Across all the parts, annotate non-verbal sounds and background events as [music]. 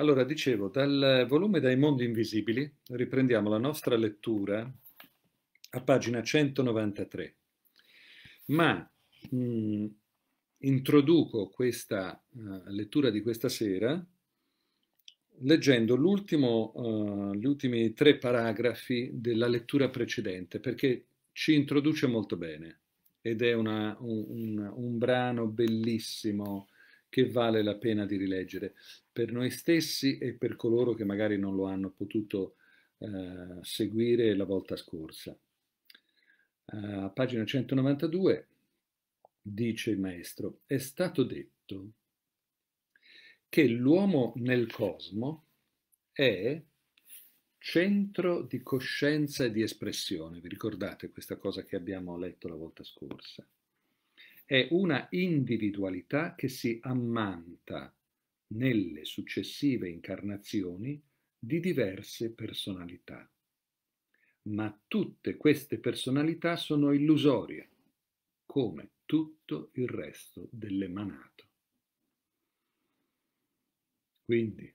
Allora, dicevo, dal volume Dai mondi invisibili riprendiamo la nostra lettura a pagina 193, ma mh, mm, introduco questa uh, lettura di questa sera leggendo uh, gli ultimi tre paragrafi della lettura precedente, perché ci introduce molto bene ed è una, un, un, un brano bellissimo che vale la pena di rileggere per noi stessi e per coloro che magari non lo hanno potuto eh, seguire la volta scorsa. Eh, a eh, pagina 192 dice il maestro, è stato detto che l'uomo nel cosmo è centro di coscienza e di espressione. Vi ricordate questa cosa che abbiamo letto la volta scorsa? è una individualità che si ammanta nelle successive incarnazioni di diverse personalità. Ma tutte queste personalità sono illusorie, come tutto il resto dell'emanato. Quindi,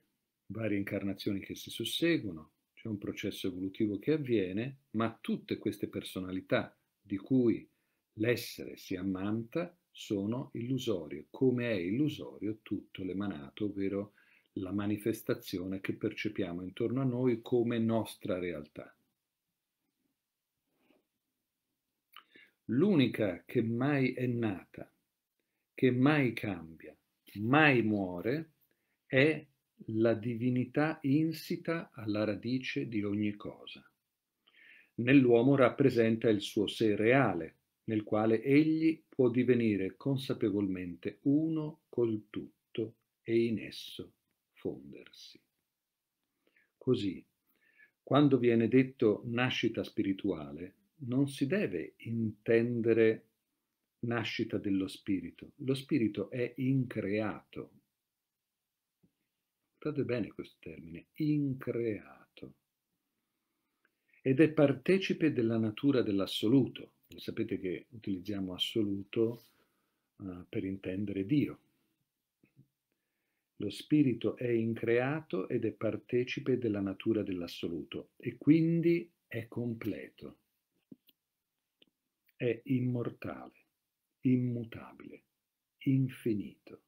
varie incarnazioni che si susseguono, c'è un processo evolutivo che avviene, ma tutte queste personalità di cui L'essere si ammanta sono illusorie, come è illusorio tutto l'emanato, ovvero la manifestazione che percepiamo intorno a noi come nostra realtà. L'unica che mai è nata, che mai cambia, mai muore, è la divinità insita alla radice di ogni cosa. Nell'uomo rappresenta il suo sé reale, nel quale egli può divenire consapevolmente uno col tutto e in esso fondersi. Così, quando viene detto nascita spirituale, non si deve intendere nascita dello spirito. Lo spirito è increato. Guardate bene questo termine, increato. Ed è partecipe della natura dell'assoluto Sapete che utilizziamo assoluto uh, per intendere Dio. Lo spirito è increato ed è partecipe della natura dell'assoluto e quindi è completo, è immortale, immutabile, infinito,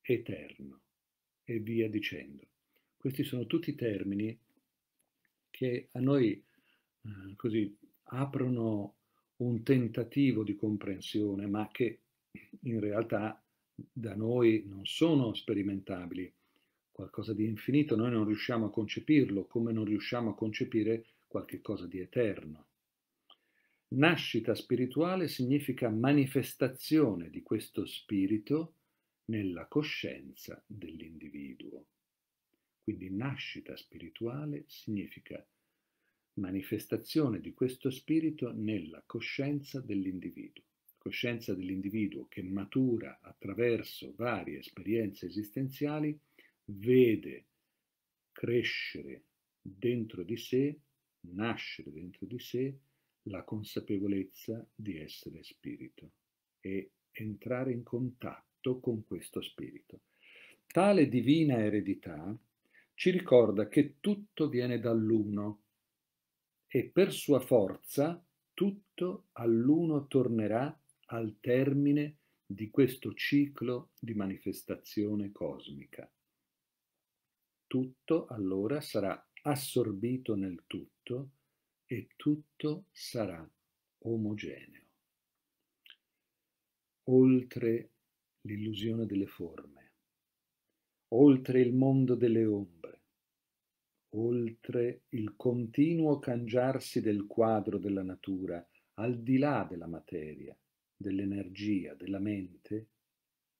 eterno e via dicendo. Questi sono tutti termini che a noi eh, così aprono un tentativo di comprensione, ma che in realtà da noi non sono sperimentabili. Qualcosa di infinito noi non riusciamo a concepirlo, come non riusciamo a concepire qualche cosa di eterno. Nascita spirituale significa manifestazione di questo spirito nella coscienza dell'individuo. Quindi nascita spirituale significa manifestazione manifestazione di questo spirito nella coscienza dell'individuo. Coscienza dell'individuo che matura attraverso varie esperienze esistenziali, vede crescere dentro di sé, nascere dentro di sé, la consapevolezza di essere spirito e entrare in contatto con questo spirito. Tale divina eredità ci ricorda che tutto viene dall'uno, e per sua forza tutto all'uno tornerà al termine di questo ciclo di manifestazione cosmica. Tutto allora sarà assorbito nel tutto e tutto sarà omogeneo. Oltre l'illusione delle forme, oltre il mondo delle ombre, oltre il continuo cangiarsi del quadro della natura, al di là della materia, dell'energia, della mente,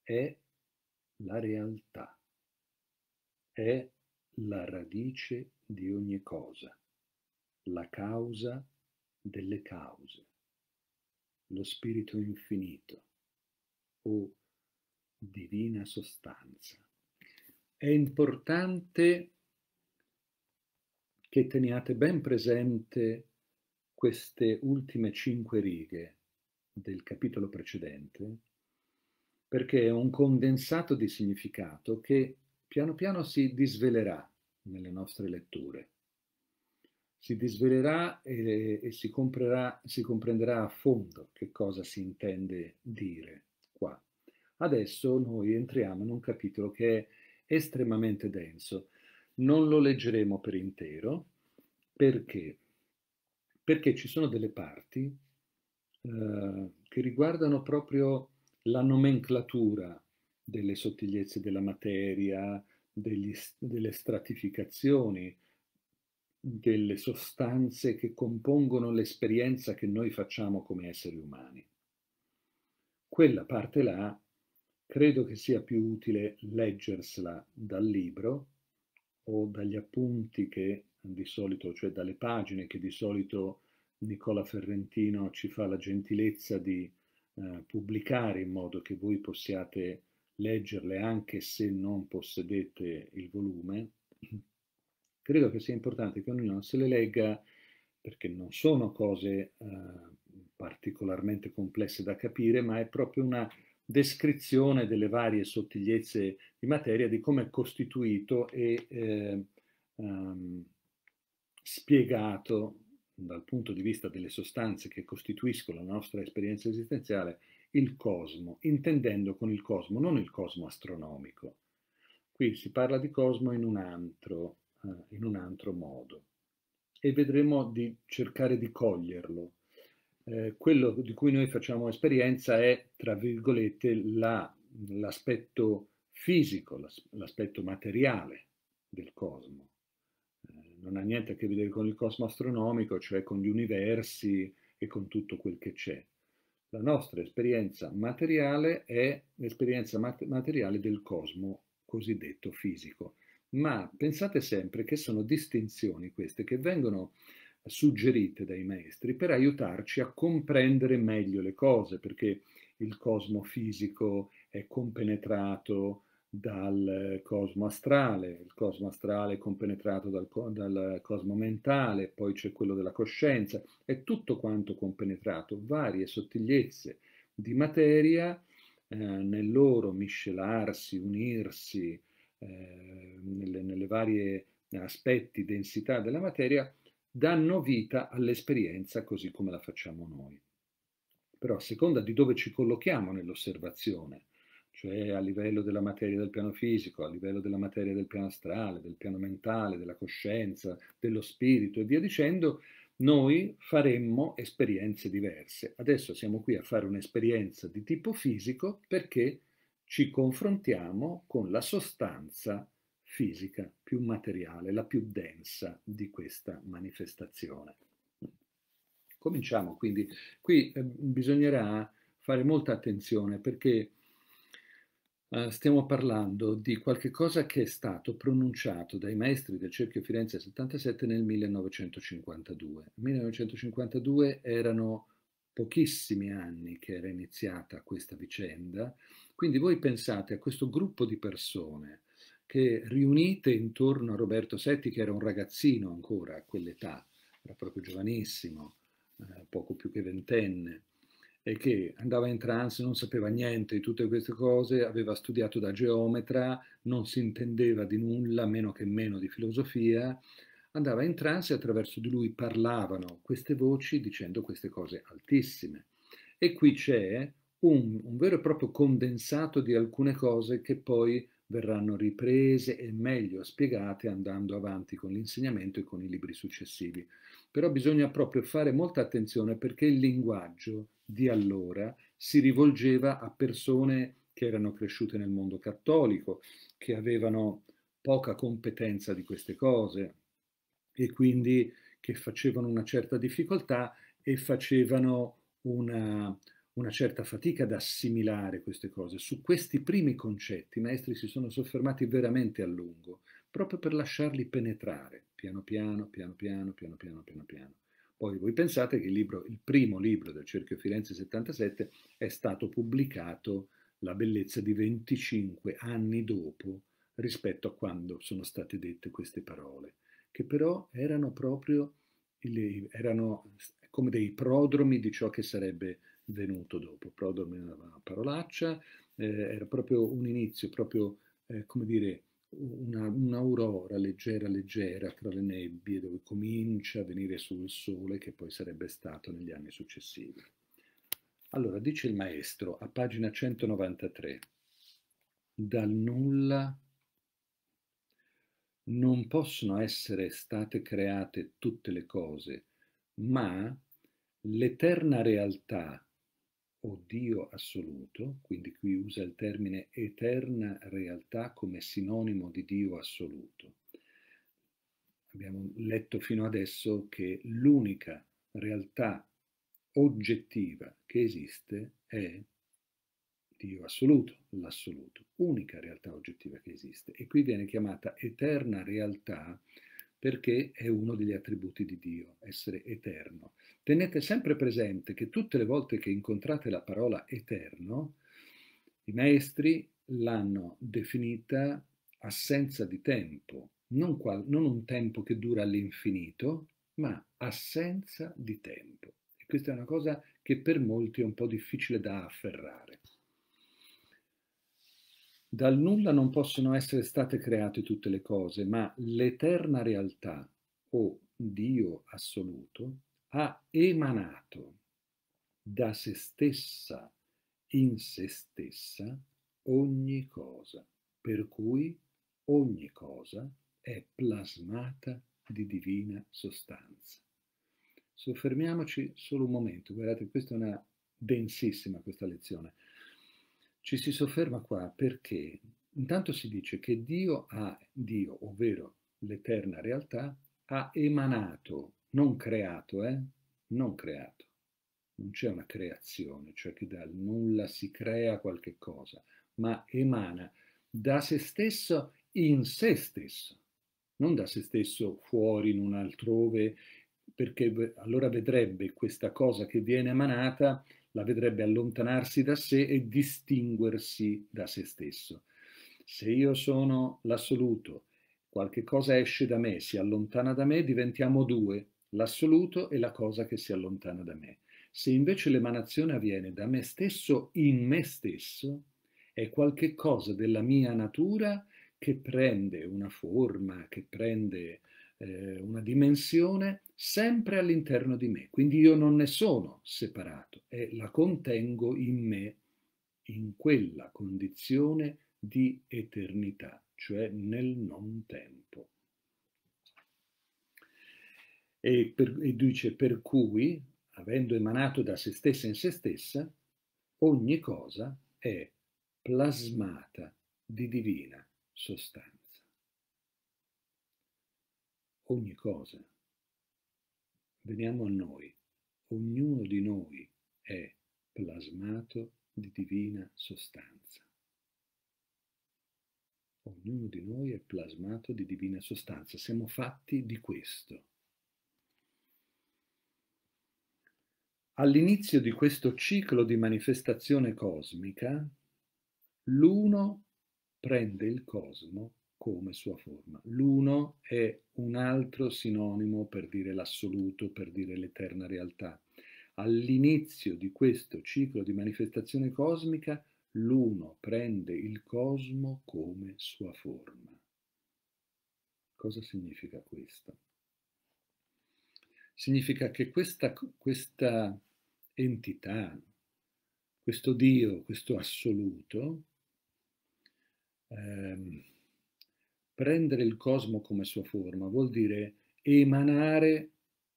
è la realtà, è la radice di ogni cosa, la causa delle cause, lo spirito infinito o divina sostanza. È importante che teniate ben presente queste ultime cinque righe del capitolo precedente, perché è un condensato di significato che piano piano si disvelerà nelle nostre letture. Si disvelerà e, e si, si comprenderà a fondo che cosa si intende dire qua. Adesso noi entriamo in un capitolo che è estremamente denso non lo leggeremo per intero perché, perché ci sono delle parti eh, che riguardano proprio la nomenclatura delle sottigliezze della materia, degli, delle stratificazioni, delle sostanze che compongono l'esperienza che noi facciamo come esseri umani. Quella parte là credo che sia più utile leggersela dal libro o dagli appunti che di solito, cioè dalle pagine che di solito Nicola Ferrentino ci fa la gentilezza di eh, pubblicare in modo che voi possiate leggerle anche se non possedete il volume, credo che sia importante che ognuno se le legga perché non sono cose eh, particolarmente complesse da capire, ma è proprio una descrizione delle varie sottigliezze di materia, di come è costituito e eh, ehm, spiegato dal punto di vista delle sostanze che costituiscono la nostra esperienza esistenziale il cosmo, intendendo con il cosmo non il cosmo astronomico. Qui si parla di cosmo in un altro, eh, in un altro modo e vedremo di cercare di coglierlo eh, quello di cui noi facciamo esperienza è, tra virgolette, la, l'aspetto fisico, l'aspetto materiale del cosmo. Eh, non ha niente a che vedere con il cosmo astronomico, cioè con gli universi e con tutto quel che c'è. La nostra esperienza materiale è l'esperienza mat- materiale del cosmo cosiddetto fisico. Ma pensate sempre che sono distinzioni queste che vengono suggerite dai maestri per aiutarci a comprendere meglio le cose, perché il cosmo fisico è compenetrato dal cosmo astrale, il cosmo astrale è compenetrato dal, dal cosmo mentale, poi c'è quello della coscienza, è tutto quanto compenetrato, varie sottigliezze di materia eh, nel loro miscelarsi, unirsi, eh, nelle, nelle varie aspetti, densità della materia, danno vita all'esperienza così come la facciamo noi. Però a seconda di dove ci collochiamo nell'osservazione, cioè a livello della materia del piano fisico, a livello della materia del piano astrale, del piano mentale, della coscienza, dello spirito e via dicendo, noi faremmo esperienze diverse. Adesso siamo qui a fare un'esperienza di tipo fisico perché ci confrontiamo con la sostanza fisica, più materiale, la più densa di questa manifestazione. Cominciamo quindi, qui eh, bisognerà fare molta attenzione perché eh, stiamo parlando di qualcosa che è stato pronunciato dai maestri del Cerchio Firenze 77 nel 1952. 1952 erano pochissimi anni che era iniziata questa vicenda, quindi voi pensate a questo gruppo di persone che riunite intorno a Roberto Setti, che era un ragazzino ancora a quell'età, era proprio giovanissimo, eh, poco più che ventenne, e che andava in trance, non sapeva niente di tutte queste cose, aveva studiato da geometra, non si intendeva di nulla, meno che meno di filosofia, andava in trance e attraverso di lui parlavano queste voci dicendo queste cose altissime. E qui c'è un, un, vero e proprio condensato di alcune cose che poi verranno riprese e meglio spiegate andando avanti con l'insegnamento e con i libri successivi. Però bisogna proprio fare molta attenzione perché il linguaggio di allora si rivolgeva a persone che erano cresciute nel mondo cattolico, che avevano poca competenza di queste cose e quindi che facevano una certa difficoltà e facevano una, una certa fatica ad assimilare queste cose. Su questi primi concetti i maestri si sono soffermati veramente a lungo, proprio per lasciarli penetrare, piano piano, piano piano, piano piano, piano piano. Poi voi pensate che il, libro, il primo libro del Cerchio Firenze 77 è stato pubblicato la bellezza di 25 anni dopo rispetto a quando sono state dette queste parole, che però erano proprio erano come dei prodromi di ciò che sarebbe venuto dopo. Prodome era una parolaccia, eh, era proprio un inizio, proprio eh, come dire, un'aurora una leggera leggera tra le nebbie dove comincia a venire sul sole che poi sarebbe stato negli anni successivi. Allora, dice il maestro a pagina 193, dal nulla non possono essere state create tutte le cose, ma l'eterna realtà o Dio assoluto, quindi qui usa il termine eterna realtà come sinonimo di Dio assoluto. Abbiamo letto fino adesso che l'unica realtà oggettiva che esiste è Dio assoluto, l'assoluto, unica realtà oggettiva che esiste. E qui viene chiamata eterna realtà perché è uno degli attributi di Dio, essere eterno. Tenete sempre presente che tutte le volte che incontrate la parola eterno, i maestri l'hanno definita assenza di tempo, non, qual- non un tempo che dura all'infinito, ma assenza di tempo. E questa è una cosa che per molti è un po' difficile da afferrare. Dal nulla non possono essere state create tutte le cose, ma l'eterna realtà o Dio assoluto ha emanato da se stessa in se stessa ogni cosa, per cui ogni cosa è plasmata di divina sostanza. Soffermiamoci solo un momento, guardate, questa è una densissima questa lezione. Ci si sofferma qua perché intanto si dice che Dio ha, Dio, ovvero l'eterna realtà, ha emanato, non creato, eh? non creato. Non c'è una creazione, cioè che dal nulla si crea qualche cosa, ma emana da se stesso in se stesso, non da se stesso fuori in un altrove, perché allora vedrebbe questa cosa che viene emanata la vedrebbe allontanarsi da sé e distinguersi da se stesso. Se io sono l'assoluto, qualche cosa esce da me, si allontana da me, diventiamo due, l'assoluto e la cosa che si allontana da me. Se invece l'emanazione avviene da me stesso in me stesso, è qualche cosa della mia natura che prende una forma, che prende eh, una dimensione sempre all'interno di me, quindi io non ne sono separato e la contengo in me, in quella condizione di eternità, cioè nel non tempo. E, per, e dice per cui, avendo emanato da se stessa in se stessa, ogni cosa è plasmata di divina sostanza ogni cosa. Veniamo a noi. Ognuno di noi è plasmato di divina sostanza. Ognuno di noi è plasmato di divina sostanza. Siamo fatti di questo. All'inizio di questo ciclo di manifestazione cosmica, l'uno prende il cosmo come sua forma. L'uno è un altro sinonimo per dire l'assoluto, per dire l'eterna realtà. All'inizio di questo ciclo di manifestazione cosmica, l'uno prende il cosmo come sua forma. Cosa significa questo? Significa che questa, questa entità, questo Dio, questo assoluto, ehm, Prendere il cosmo come sua forma vuol dire emanare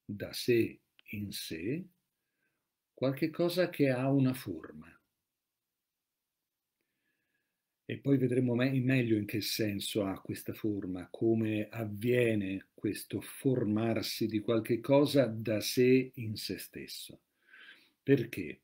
da sé in sé qualche cosa che ha una forma. E poi vedremo meglio in che senso ha questa forma, come avviene questo formarsi di qualche cosa da sé in se stesso. Perché?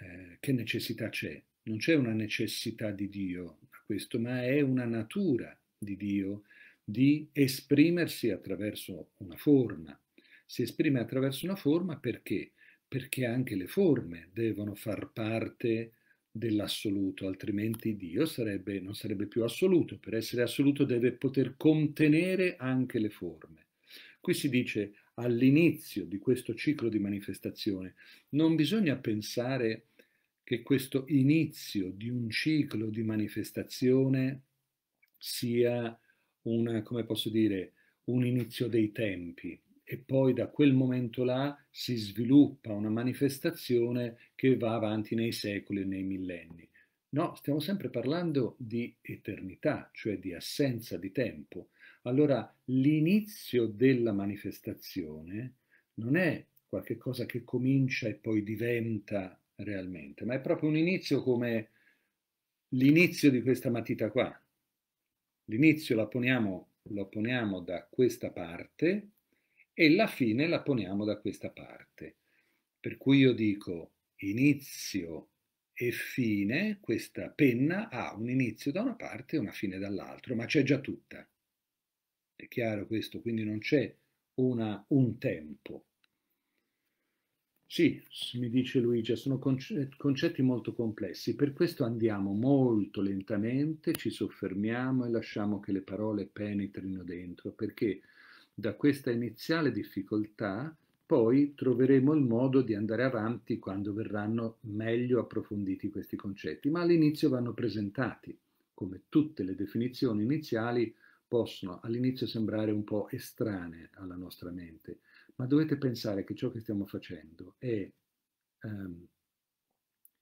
Eh, che necessità c'è? Non c'è una necessità di Dio a questo, ma è una natura di Dio di esprimersi attraverso una forma. Si esprime attraverso una forma perché? Perché anche le forme devono far parte dell'assoluto, altrimenti Dio sarebbe, non sarebbe più assoluto. Per essere assoluto deve poter contenere anche le forme. Qui si dice all'inizio di questo ciclo di manifestazione, non bisogna pensare che questo inizio di un ciclo di manifestazione sia un, come posso dire, un inizio dei tempi e poi da quel momento là si sviluppa una manifestazione che va avanti nei secoli e nei millenni. No, stiamo sempre parlando di eternità, cioè di assenza di tempo. Allora l'inizio della manifestazione non è qualcosa che comincia e poi diventa realmente, ma è proprio un inizio come l'inizio di questa matita qua, L'inizio la poniamo, lo poniamo da questa parte e la fine la poniamo da questa parte. Per cui io dico inizio e fine, questa penna ha un inizio da una parte e una fine dall'altra, ma c'è già tutta. È chiaro questo, quindi non c'è un tempo. Sì, mi dice Luigia, sono concetti molto complessi, per questo andiamo molto lentamente, ci soffermiamo e lasciamo che le parole penetrino dentro, perché da questa iniziale difficoltà poi troveremo il modo di andare avanti quando verranno meglio approfonditi questi concetti, ma all'inizio vanno presentati, come tutte le definizioni iniziali possono all'inizio sembrare un po' estranee alla nostra mente ma dovete pensare che ciò che stiamo facendo è ehm,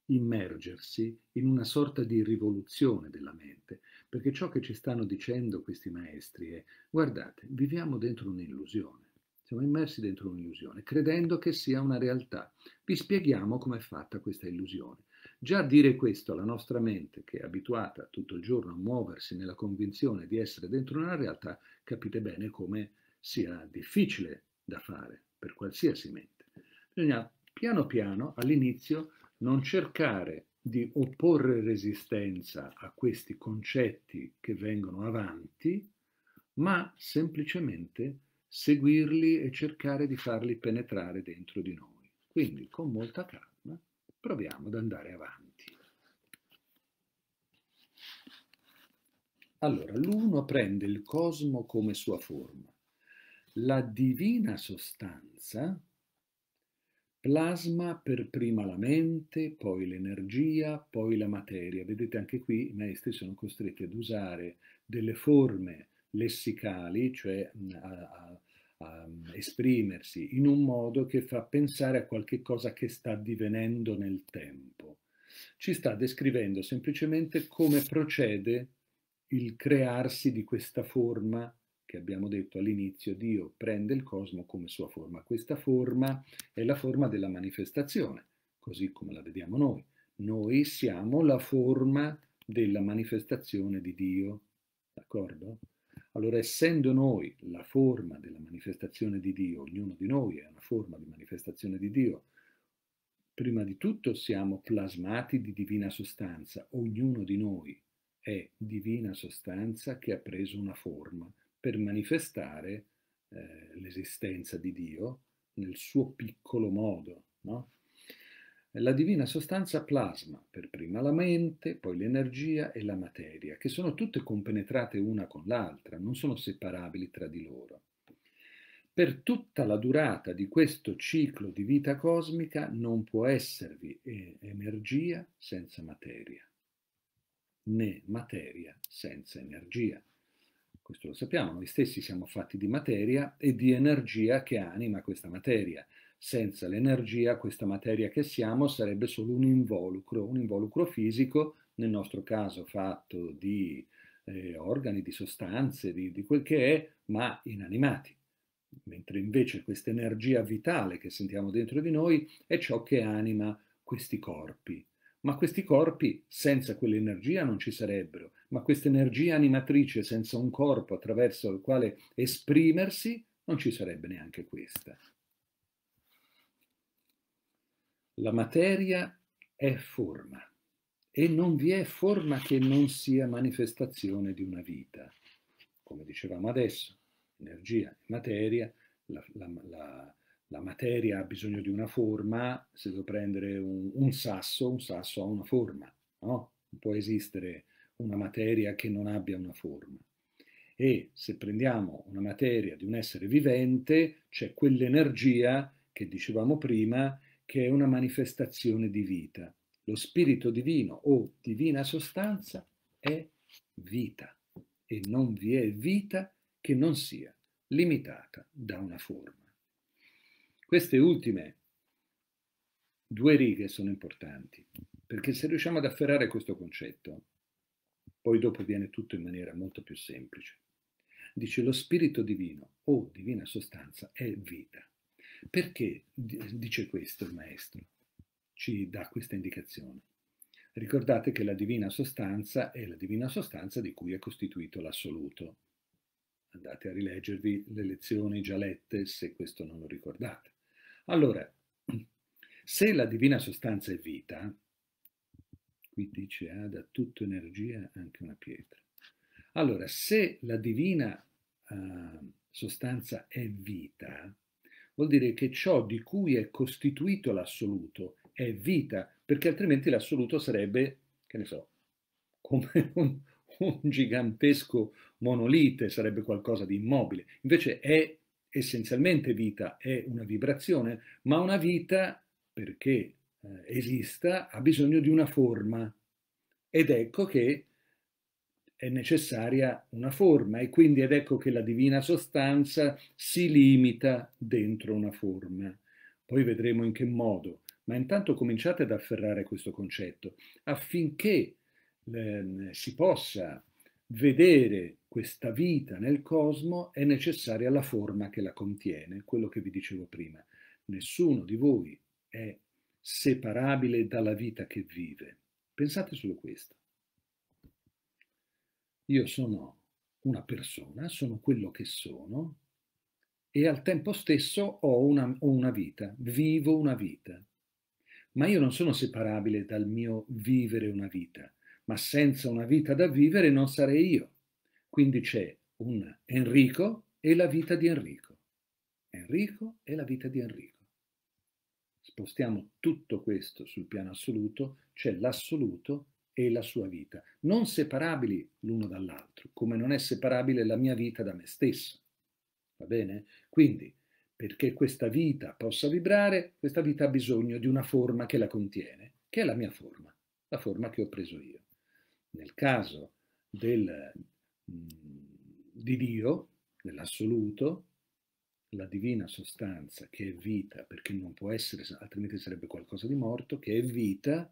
immergersi in una sorta di rivoluzione della mente, perché ciò che ci stanno dicendo questi maestri è guardate, viviamo dentro un'illusione, siamo immersi dentro un'illusione, credendo che sia una realtà. Vi spieghiamo com'è fatta questa illusione. Già dire questo alla nostra mente, che è abituata tutto il giorno a muoversi nella convinzione di essere dentro una realtà, capite bene come sia difficile da fare per qualsiasi mente. Bisogna piano piano all'inizio non cercare di opporre resistenza a questi concetti che vengono avanti, ma semplicemente seguirli e cercare di farli penetrare dentro di noi. Quindi con molta calma proviamo ad andare avanti. Allora, l'uno prende il cosmo come sua forma la divina sostanza plasma per prima la mente, poi l'energia, poi la materia. Vedete anche qui i maestri sono costretti ad usare delle forme lessicali, cioè a, a, a esprimersi in un modo che fa pensare a qualche cosa che sta divenendo nel tempo. Ci sta descrivendo semplicemente come procede il crearsi di questa forma che abbiamo detto all'inizio, Dio prende il cosmo come sua forma. Questa forma è la forma della manifestazione, così come la vediamo noi. Noi siamo la forma della manifestazione di Dio, d'accordo? Allora, essendo noi la forma della manifestazione di Dio, ognuno di noi è una forma di manifestazione di Dio, prima di tutto siamo plasmati di divina sostanza, ognuno di noi è divina sostanza che ha preso una forma per manifestare eh, l'esistenza di Dio nel suo piccolo modo. No? La divina sostanza plasma per prima la mente, poi l'energia e la materia, che sono tutte compenetrate una con l'altra, non sono separabili tra di loro. Per tutta la durata di questo ciclo di vita cosmica non può esservi eh, energia senza materia, né materia senza energia. Questo lo sappiamo, noi stessi siamo fatti di materia e di energia che anima questa materia. Senza l'energia questa materia che siamo sarebbe solo un involucro, un involucro fisico, nel nostro caso fatto di eh, organi, di sostanze, di, di quel che è, ma inanimati mentre invece questa energia vitale che sentiamo dentro di noi è ciò che anima questi corpi, ma questi corpi senza quell'energia non ci sarebbero, ma questa energia animatrice senza un corpo attraverso il quale esprimersi non ci sarebbe neanche questa. La materia è forma e non vi è forma che non sia manifestazione di una vita. Come dicevamo adesso, energia e materia, la, la, la la materia ha bisogno di una forma, se devo prendere un, un sasso, un sasso ha una forma, no? Non può esistere una materia che non abbia una forma. E se prendiamo una materia di un essere vivente, c'è quell'energia che dicevamo prima, che è una manifestazione di vita. Lo spirito divino o divina sostanza è vita e non vi è vita che non sia limitata da una forma. Queste ultime due righe sono importanti, perché se riusciamo ad afferrare questo concetto, poi dopo viene tutto in maniera molto più semplice. Dice lo spirito divino o divina sostanza è vita. Perché dice questo il maestro? Ci dà questa indicazione. Ricordate che la divina sostanza è la divina sostanza di cui è costituito l'assoluto. Andate a rileggervi le lezioni già lette se questo non lo ricordate. Allora, se la divina sostanza è vita, qui dice ha ah, da tutto energia anche una pietra. Allora, se la divina uh, sostanza è vita, vuol dire che ciò di cui è costituito l'assoluto è vita, perché altrimenti l'assoluto sarebbe, che ne so, come [laughs] un, un gigantesco monolite, sarebbe qualcosa di immobile. Invece è vita essenzialmente vita è una vibrazione, ma una vita, perché eh, esista, ha bisogno di una forma. Ed ecco che è necessaria una forma e quindi ed ecco che la divina sostanza si limita dentro una forma. Poi vedremo in che modo, ma intanto cominciate ad afferrare questo concetto affinché eh, si possa vedere questa vita nel cosmo è necessaria la forma che la contiene, quello che vi dicevo prima. Nessuno di voi è separabile dalla vita che vive. Pensate solo questo. Io sono una persona, sono quello che sono e al tempo stesso ho una, ho una, vita, vivo una vita. Ma io non sono separabile dal mio vivere una vita ma senza una vita da vivere non sarei io. Quindi c'è un Enrico e la vita di Enrico. Enrico e la vita di Enrico. Spostiamo tutto questo sul piano assoluto, c'è l'assoluto e la sua vita, non separabili l'uno dall'altro, come non è separabile la mia vita da me stesso. Va bene? Quindi, perché questa vita possa vibrare, questa vita ha bisogno di una forma che la contiene, che è la mia forma, la forma che ho preso io nel caso del, mhmm, di Dio, dell'assoluto, la divina sostanza che è vita, perché non può essere, altrimenti sarebbe qualcosa di morto, che è vita,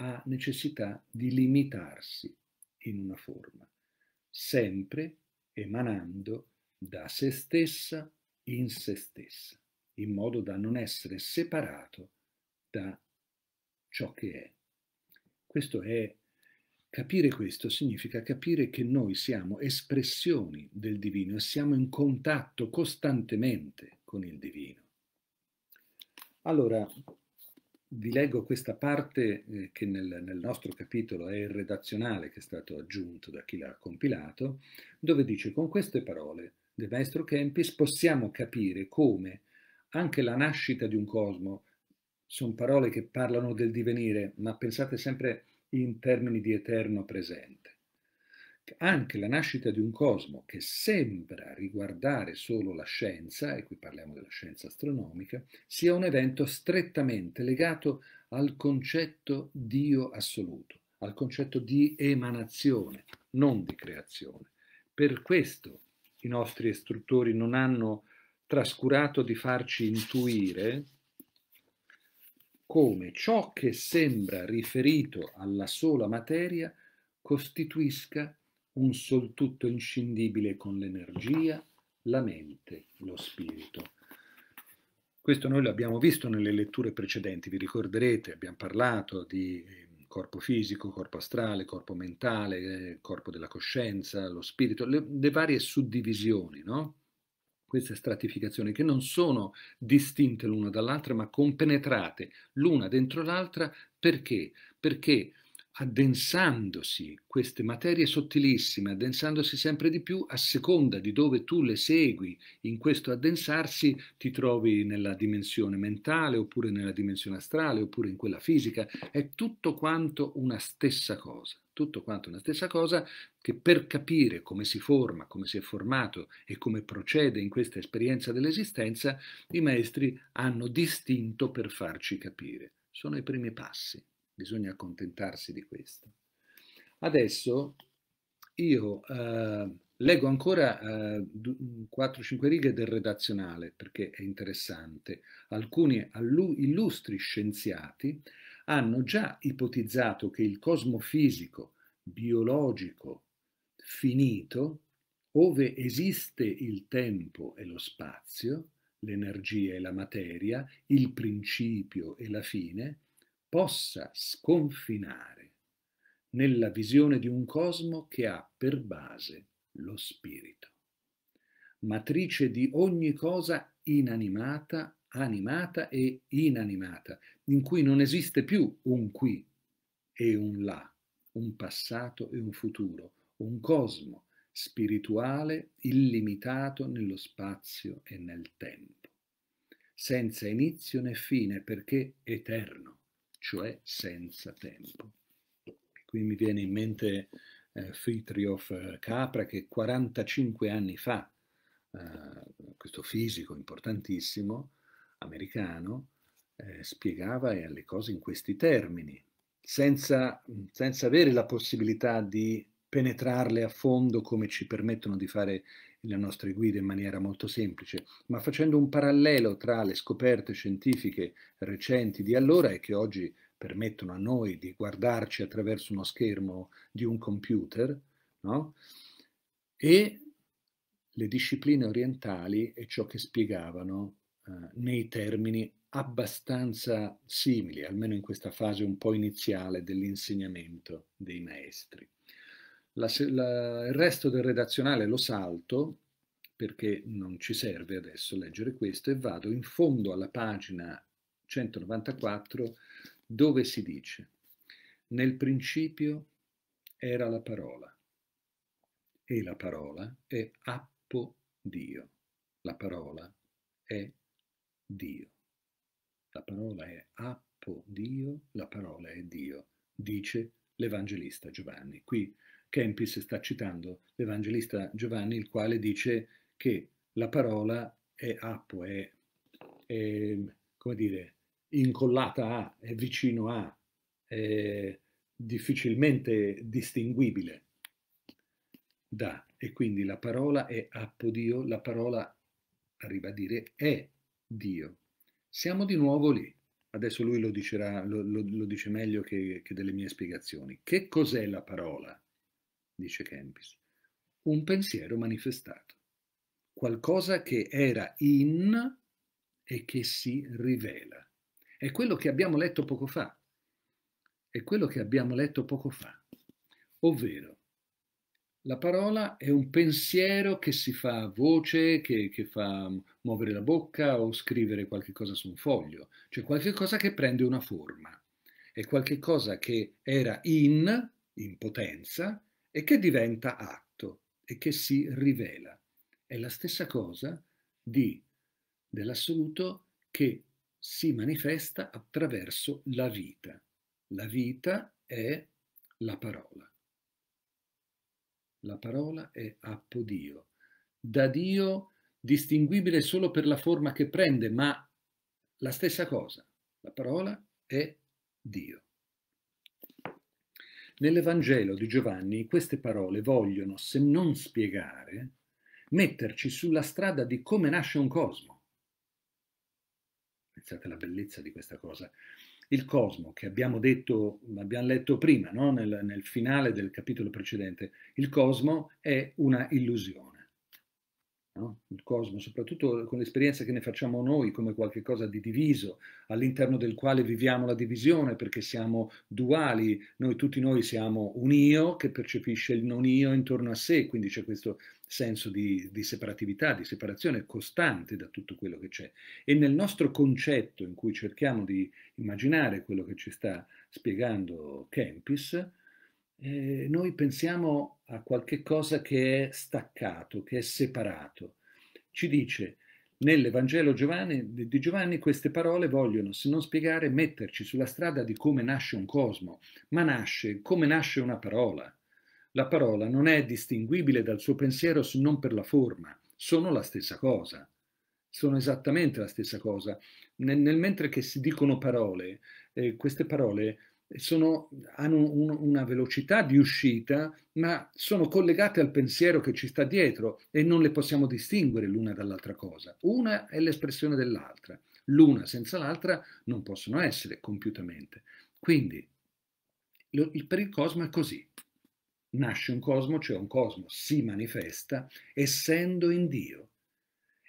ha necessità di limitarsi in una forma, sempre emanando da se stessa in se stessa, in modo da non essere separato da ciò che è. Questo è Capire questo significa capire che noi siamo espressioni del divino e siamo in contatto costantemente con il divino. Allora, vi leggo questa parte eh, che nel, nel, nostro capitolo è il redazionale che è stato aggiunto da chi l'ha compilato, dove dice con queste parole del maestro Kempis possiamo capire come anche la nascita di un cosmo, sono parole che parlano del divenire, ma pensate sempre in termini di eterno presente. Anche la nascita di un cosmo che sembra riguardare solo la scienza, e qui parliamo della scienza astronomica, sia un evento strettamente legato al concetto Dio assoluto, al concetto di emanazione, non di creazione. Per questo i nostri istruttori non hanno trascurato di farci intuire come ciò che sembra riferito alla sola materia costituisca un soltutto inscindibile con l'energia, la mente, lo spirito. Questo noi l'abbiamo visto nelle letture precedenti, vi ricorderete, abbiamo parlato di ehm, corpo fisico, corpo astrale, corpo mentale, eh, corpo della coscienza, lo spirito, le, le varie suddivisioni, no? queste stratificazioni che non sono distinte l'una dall'altra, ma compenetrate l'una dentro l'altra perché? Perché addensandosi queste materie sottilissime, addensandosi sempre di più, a seconda di dove tu le segui in questo addensarsi, ti trovi nella dimensione mentale, oppure nella dimensione astrale, oppure in quella fisica, è tutto quanto una stessa cosa tutto quanto una stessa cosa, che per capire come si forma, come si è formato e come procede in questa esperienza dell'esistenza, i maestri hanno distinto per farci capire. Sono i primi passi, bisogna accontentarsi di questo. Adesso io eh, leggo ancora eh, 4-5 righe del redazionale perché è interessante. Alcuni illustri scienziati hanno già ipotizzato che il cosmo fisico, biologico, finito, ove esiste il tempo e lo spazio, l'energia e la materia, il principio e la fine, possa sconfinare nella visione di un cosmo che ha per base lo spirito, matrice di ogni cosa inanimata animata e inanimata, in cui non esiste più un qui e un là, un passato e un futuro, un cosmo spirituale illimitato nello spazio e nel tempo, senza inizio né fine perché eterno, cioè senza tempo. E Qui mi viene in mente eh, Fritriof eh, Capra che 45 anni fa, eh, questo fisico importantissimo, americano, eh, spiegava eh, le cose in questi termini, senza, senza avere la possibilità di penetrarle a fondo come ci permettono di fare le nostre guide in maniera molto semplice, ma facendo un parallelo tra le scoperte scientifiche recenti di allora e che oggi permettono a noi di guardarci attraverso uno schermo di un computer, no? e le discipline orientali e ciò che spiegavano eh, nei termini abbastanza simili, almeno in questa fase un po' iniziale dell'insegnamento dei maestri. La, la, il resto del redazionale lo salto perché non ci serve adesso leggere questo e vado in fondo alla pagina 194 dove si dice nel principio era la parola e la parola è appo Dio. La parola è Dio. La parola è appo Dio, la parola è Dio, dice l'Evangelista Giovanni. Qui Kempis sta citando l'Evangelista Giovanni, il quale dice che la parola è appo, è, è come dire, incollata a, è vicino a, è difficilmente distinguibile da. E quindi la parola è appo Dio, la parola arriva a dire è Dio. Siamo di nuovo lì. Adesso lui lo, dicerà, lo, lo, lo dice meglio che, che delle mie spiegazioni. Che cos'è la parola? dice Kempis. Un pensiero manifestato, qualcosa che era in e che si rivela. È quello che abbiamo letto poco fa. È quello che abbiamo letto poco fa. Ovvero, la parola è un pensiero che si fa a voce, che, che, fa muovere la bocca o scrivere qualche cosa su un foglio, cioè qualche cosa che prende una forma, è qualche cosa che era in, in potenza, e che diventa atto e che si rivela. È la stessa cosa dell'assoluto che si manifesta attraverso la vita. La vita è la parola. La parola è appodio, da Dio distinguibile solo per la forma che prende, ma la stessa cosa, la parola è Dio. Nell'Evangelo di Giovanni queste parole vogliono, se non spiegare, metterci sulla strada di come nasce un cosmo. Pensate alla bellezza di questa cosa il cosmo, che abbiamo, detto, abbiamo letto prima no? nel, nel finale del capitolo precedente, il cosmo è una illusione no? il cosmo, soprattutto con l'esperienza che ne facciamo noi come qualcosa di diviso, all'interno del quale viviamo la divisione perché siamo duali, noi tutti noi siamo un io che percepisce il non io intorno a sé, quindi c'è questo senso di, di, separatività, di separazione costante da tutto quello che c'è. E nel nostro concetto in cui cerchiamo di immaginare quello che ci sta spiegando Kempis, eh, noi pensiamo a qualche cosa che è staccato, che è separato. Ci dice nell'Evangelo Giovanni, di Giovanni queste parole vogliono, se non spiegare, metterci sulla strada di come nasce un cosmo, ma nasce come nasce una parola. La parola non è distinguibile dal suo pensiero se non per la forma, sono la stessa cosa, sono esattamente la stessa cosa. Nel, nel mentre che si dicono parole, eh, queste parole sono, hanno un, una velocità di uscita, ma sono collegate al pensiero che ci sta dietro e non le possiamo distinguere l'una dall'altra cosa. Una è l'espressione dell'altra, l'una senza l'altra non possono essere compiutamente. Quindi lo, il, per il cosmo è così. Nasce un cosmo, cioè un cosmo si manifesta essendo in Dio.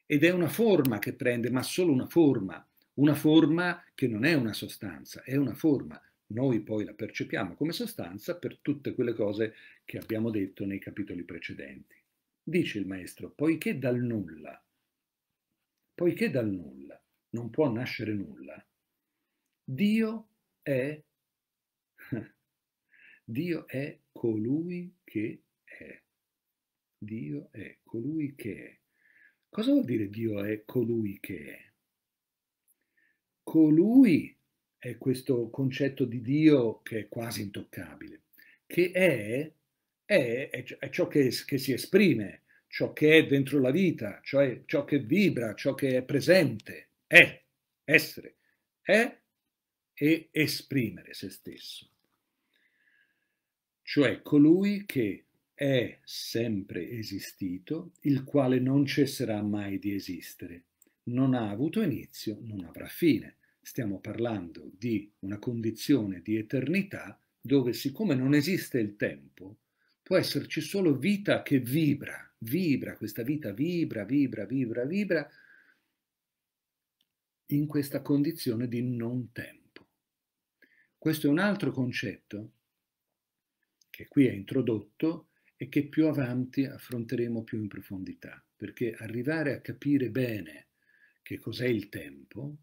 Ed è una forma che prende, ma solo una forma, una forma che non è una sostanza, è una forma noi poi la percepiamo come sostanza per tutte quelle cose che abbiamo detto nei capitoli precedenti. Dice il maestro, poiché dal nulla, poiché dal nulla non può nascere nulla, Dio è, [laughs] Dio è colui che è. Dio è colui che è. Cosa vuol dire Dio è colui che è? Colui è questo concetto di Dio che è quasi intoccabile, che è, è, è ciò che, che, si esprime, ciò che è dentro la vita, cioè ciò che vibra, ciò che è presente, è, essere, è e esprimere se stesso. Cioè colui che è sempre esistito, il quale non cesserà mai di esistere, non ha avuto inizio, non avrà fine stiamo parlando di una condizione di eternità dove siccome non esiste il tempo, può esserci solo vita che vibra, vibra, questa vita vibra, vibra, vibra, vibra, in questa condizione di non tempo. Questo è un altro concetto che qui è introdotto e che più avanti affronteremo più in profondità, perché arrivare a capire bene che cos'è il tempo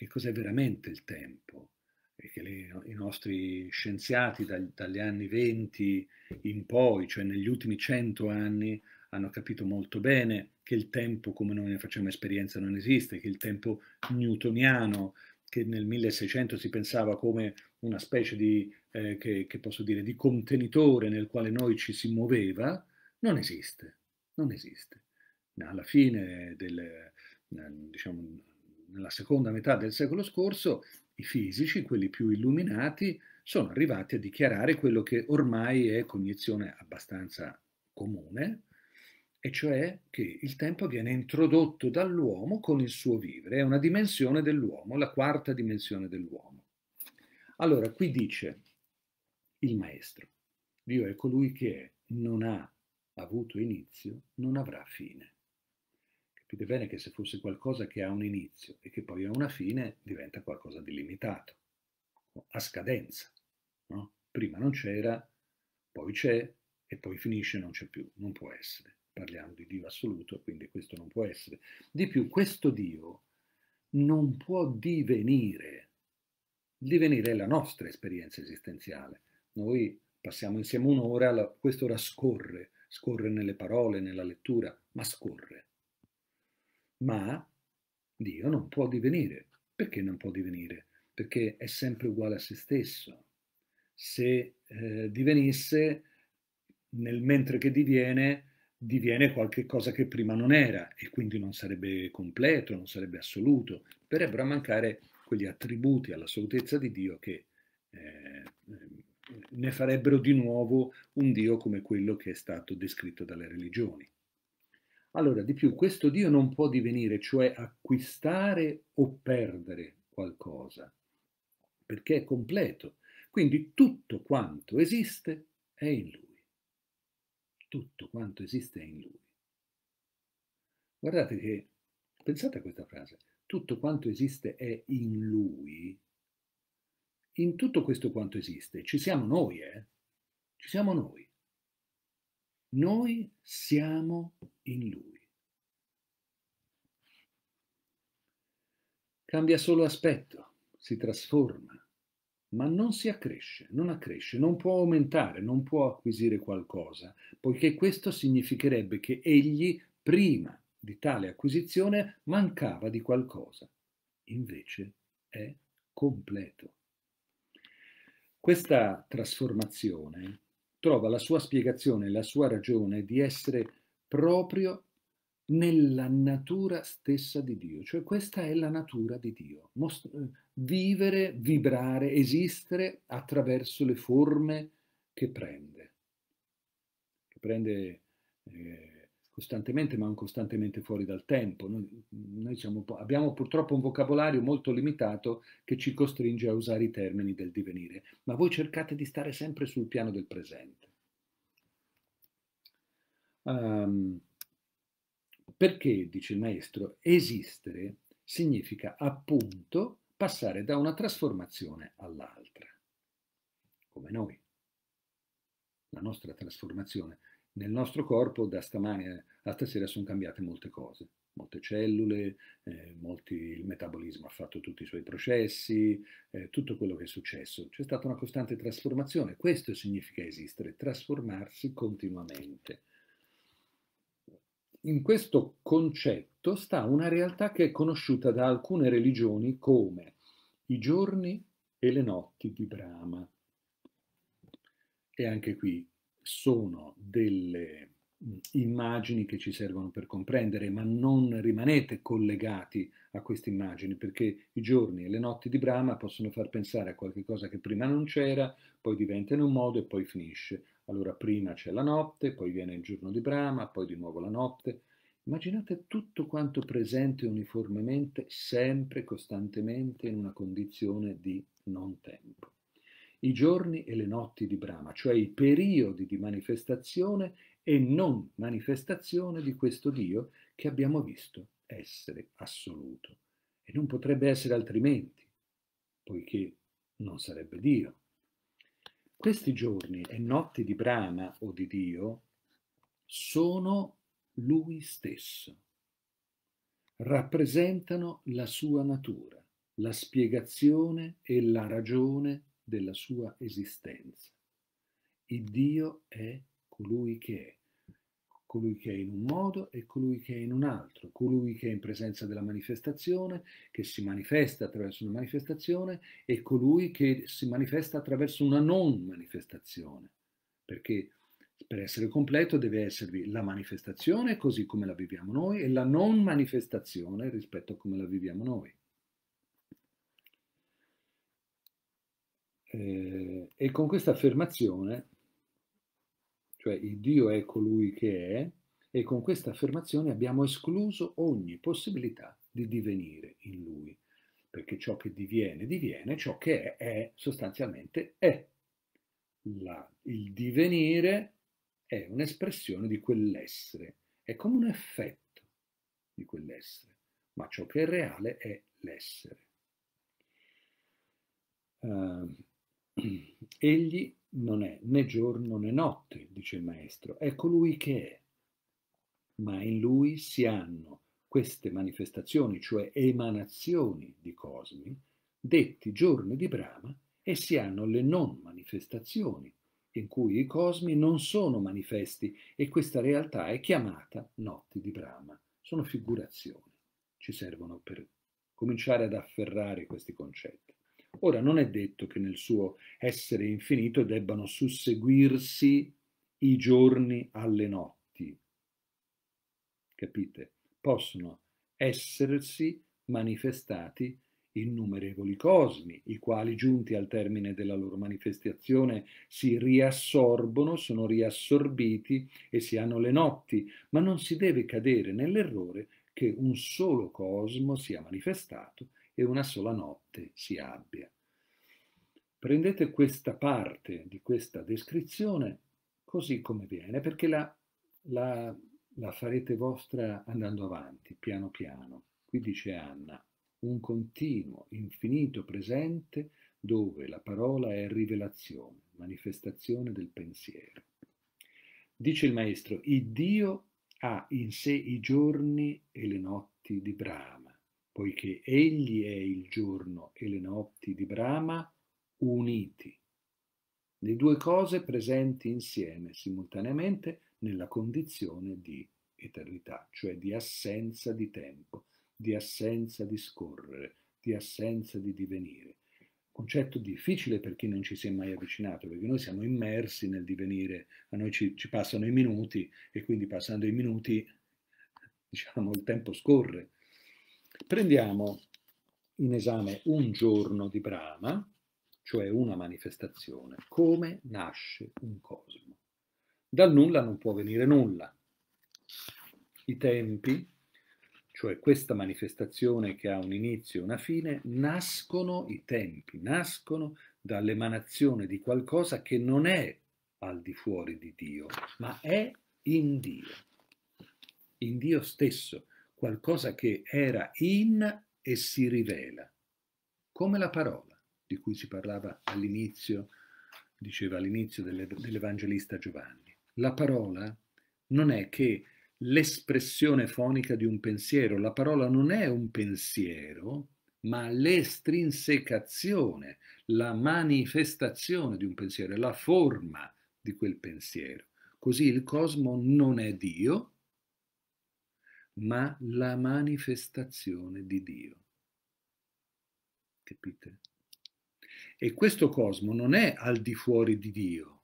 che cos'è veramente il tempo e che le, i nostri scienziati dal, dagli anni 20 in poi, cioè negli ultimi 100 anni, hanno capito molto bene che il tempo come noi ne facciamo esperienza non esiste, che il tempo newtoniano che nel 1600 si pensava come una specie di, eh, che, che dire, di contenitore nel quale noi ci si muoveva, non esiste, non esiste. Alla fine del, diciamo, nella seconda metà del secolo scorso, i fisici, quelli più illuminati, sono arrivati a dichiarare quello che ormai è cognizione abbastanza comune, e cioè che il tempo viene introdotto dall'uomo con il suo vivere, è una dimensione dell'uomo, la quarta dimensione dell'uomo. Allora, qui dice il maestro, Dio è colui che è, non ha avuto inizio, non avrà fine. Capite bene che se fosse qualcosa che ha un inizio e che poi ha una fine, diventa qualcosa di limitato, a scadenza. No? Prima non c'era, poi c'è e poi finisce e non c'è più, non può essere. Parliamo di Dio assoluto, quindi questo non può essere. Di più, questo Dio non può divenire. Divenire è la nostra esperienza esistenziale. Noi passiamo insieme un'ora, questa ora scorre, scorre nelle parole, nella lettura, ma scorre ma Dio non può divenire. Perché non può divenire? Perché è sempre uguale a se stesso. Se eh, divenisse, nel mentre che diviene, diviene qualcosa che prima non era e quindi non sarebbe completo, non sarebbe assoluto. Verrebbero a mancare quegli attributi all'assolutezza di Dio che eh, ne farebbero di nuovo un Dio come quello che è stato descritto dalle religioni. Allora, di più, questo Dio non può divenire, cioè acquistare o perdere qualcosa, perché è completo. Quindi tutto quanto esiste è in Lui. Tutto quanto esiste è in Lui. Guardate che, pensate a questa frase, tutto quanto esiste è in Lui. In tutto questo quanto esiste ci siamo noi, eh? Ci siamo noi. Noi siamo in lui. Cambia solo aspetto, si trasforma, ma non si accresce, non accresce, non può aumentare, non può acquisire qualcosa, poiché questo significherebbe che egli, prima di tale acquisizione, mancava di qualcosa. Invece è completo. Questa trasformazione trova la sua spiegazione, la sua ragione di essere proprio nella natura stessa di Dio, cioè questa è la natura di Dio, Most vivere, vibrare, esistere attraverso le forme che prende, che prende eh, costantemente ma non costantemente fuori dal tempo. Noi, noi siamo, abbiamo purtroppo un vocabolario molto limitato che ci costringe a usare i termini del divenire, ma voi cercate di stare sempre sul piano del presente Um, perché, dice il maestro, esistere significa appunto passare da una trasformazione all'altra, come noi. La nostra trasformazione. Nel nostro corpo da stamani eh, a stasera sono cambiate molte cose, molte cellule, eh, molti, il metabolismo ha fatto tutti i suoi processi, eh, tutto quello che è successo. C'è stata una costante trasformazione, questo significa esistere, trasformarsi continuamente in questo concetto sta una realtà che è conosciuta da alcune religioni come i giorni e le notti di Brahma. E anche qui sono delle mm, immagini che ci servono per comprendere, ma non rimanete collegati a queste immagini, perché i giorni e le notti di Brahma possono far pensare a qualcosa che prima non c'era, poi diventa in un modo e poi finisce. Allora prima c'è la notte, poi viene il giorno di Brahma, poi di nuovo la notte. Immaginate tutto quanto presente uniformemente, sempre, costantemente, in una condizione di non tempo. I giorni e le notti di Brahma, cioè i periodi di manifestazione e non manifestazione di questo Dio che abbiamo visto essere assoluto. E non potrebbe essere altrimenti, poiché non sarebbe Dio. Questi giorni e notti di Brahma o di Dio sono lui stesso, rappresentano la sua natura, la spiegazione e la ragione della sua esistenza. Il Dio è colui che è colui che è in un modo e colui che è in un altro, colui che è in presenza della manifestazione, che si manifesta attraverso una manifestazione e colui che si manifesta attraverso una non manifestazione, perché per essere completo deve esservi la manifestazione così come la viviamo noi e la non manifestazione rispetto a come la viviamo noi. Eh, e con questa affermazione cioè il Dio è colui che è, e con questa affermazione abbiamo escluso ogni possibilità di divenire in lui, perché ciò che diviene, diviene, ciò che è, è sostanzialmente è. La, il divenire è un'espressione di quell'essere, è come un effetto di quell'essere, ma ciò che è reale è l'essere. Uh, [clears throat] egli non è né giorno né notte, dice il Maestro, è colui ecco che è. Ma in lui si hanno queste manifestazioni, cioè emanazioni di cosmi, detti giorni di Brahma, e si hanno le non manifestazioni, in cui i cosmi non sono manifesti e questa realtà è chiamata notti di Brahma. Sono figurazioni, ci servono per cominciare ad afferrare questi concetti. Ora non è detto che nel suo essere infinito debbano susseguirsi i giorni alle notti. Capite? Possono essersi manifestati innumerevoli cosmi, i quali giunti al termine della loro manifestazione si riassorbono, sono riassorbiti e si hanno le notti, ma non si deve cadere nell'errore che un solo cosmo sia manifestato e una sola notte si abbia. Prendete questa parte di questa descrizione così come viene, perché la, la, la farete vostra andando avanti, piano piano. Qui dice Anna, un continuo, infinito presente dove la parola è rivelazione, manifestazione del pensiero. Dice il maestro, il Dio ha in sé i giorni e le notti di Brahma poiché egli è il giorno e le notti di Brahma uniti, le due cose presenti insieme simultaneamente nella condizione di eternità, cioè di assenza di tempo, di assenza di scorrere, di assenza di divenire. Concetto difficile per chi non ci si è mai avvicinato, perché noi siamo immersi nel divenire, a noi ci, ci passano i minuti e quindi passando i minuti, diciamo, il tempo scorre Prendiamo in esame un giorno di Brahma, cioè una manifestazione. Come nasce un cosmo? Dal nulla non può venire nulla. I tempi, cioè questa manifestazione che ha un inizio e una fine, nascono i tempi, nascono dall'emanazione di qualcosa che non è al di fuori di Dio, ma è in Dio, in Dio stesso qualcosa che era in e si rivela, come la parola di cui si parlava all'inizio, diceva all'inizio dell'Evangelista Giovanni. La parola non è che l'espressione fonica di un pensiero, la parola non è un pensiero, ma l'estrinsecazione, la manifestazione di un pensiero, la forma di quel pensiero. Così il cosmo non è Dio, ma la manifestazione di Dio. Capite? E questo cosmo non è al di fuori di Dio,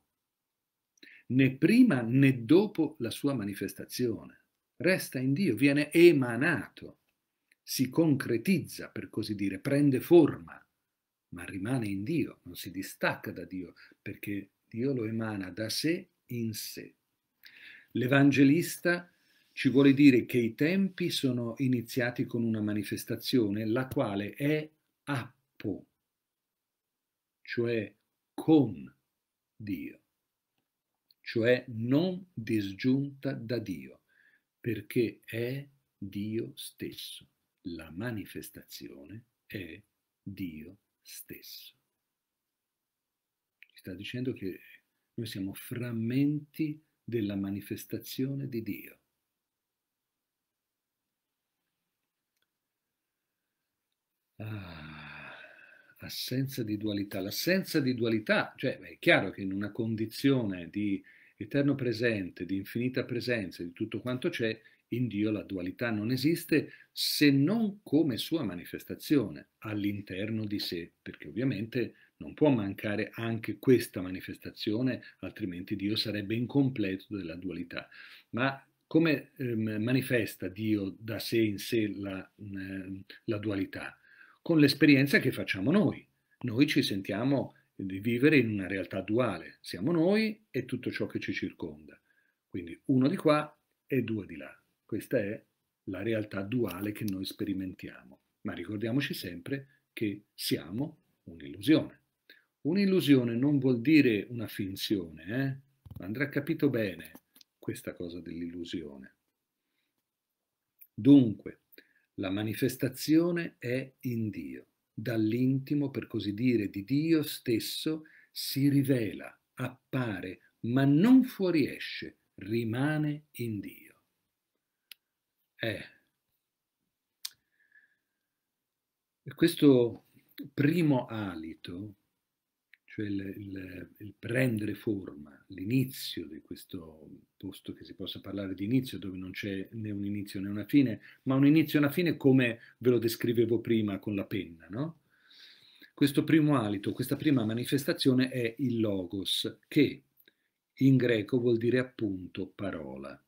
né prima né dopo la sua manifestazione. Resta in Dio, viene emanato, si concretizza, per così dire, prende forma, ma rimane in Dio, non si distacca da Dio, perché Dio lo emana da sé in sé. L'Evangelista ci vuole dire che i tempi sono iniziati con una manifestazione, la quale è appo, cioè con Dio, cioè non disgiunta da Dio, perché è Dio stesso. La manifestazione è Dio stesso. Ci sta dicendo che noi siamo frammenti della manifestazione di Dio Ah, assenza di dualità. L'assenza di dualità, cioè è chiaro che in una condizione di eterno presente, di infinita presenza, di tutto quanto c'è, in Dio la dualità non esiste se non come sua manifestazione all'interno di sé, perché ovviamente non può mancare anche questa manifestazione, altrimenti Dio sarebbe incompleto della dualità. Ma come eh, manifesta Dio da sé in sé la, eh, la dualità? con l'esperienza che facciamo noi. Noi ci sentiamo di vivere in una realtà duale, siamo noi e tutto ciò che ci circonda. Quindi uno di qua e due di là. Questa è la realtà duale che noi sperimentiamo. Ma ricordiamoci sempre che siamo un'illusione. Un'illusione non vuol dire una finzione, eh? andrà capito bene questa cosa dell'illusione. Dunque, la manifestazione è in Dio. Dall'intimo, per così dire, di Dio stesso si rivela, appare, ma non fuoriesce, rimane in Dio. Eh. Questo primo alito cioè il, il, il prendere forma, l'inizio di questo posto che si possa parlare di inizio, dove non c'è né un inizio né una fine, ma un inizio e una fine come ve lo descrivevo prima con la penna, no? Questo primo alito, questa prima manifestazione è il logos, che in greco vuol dire appunto parola,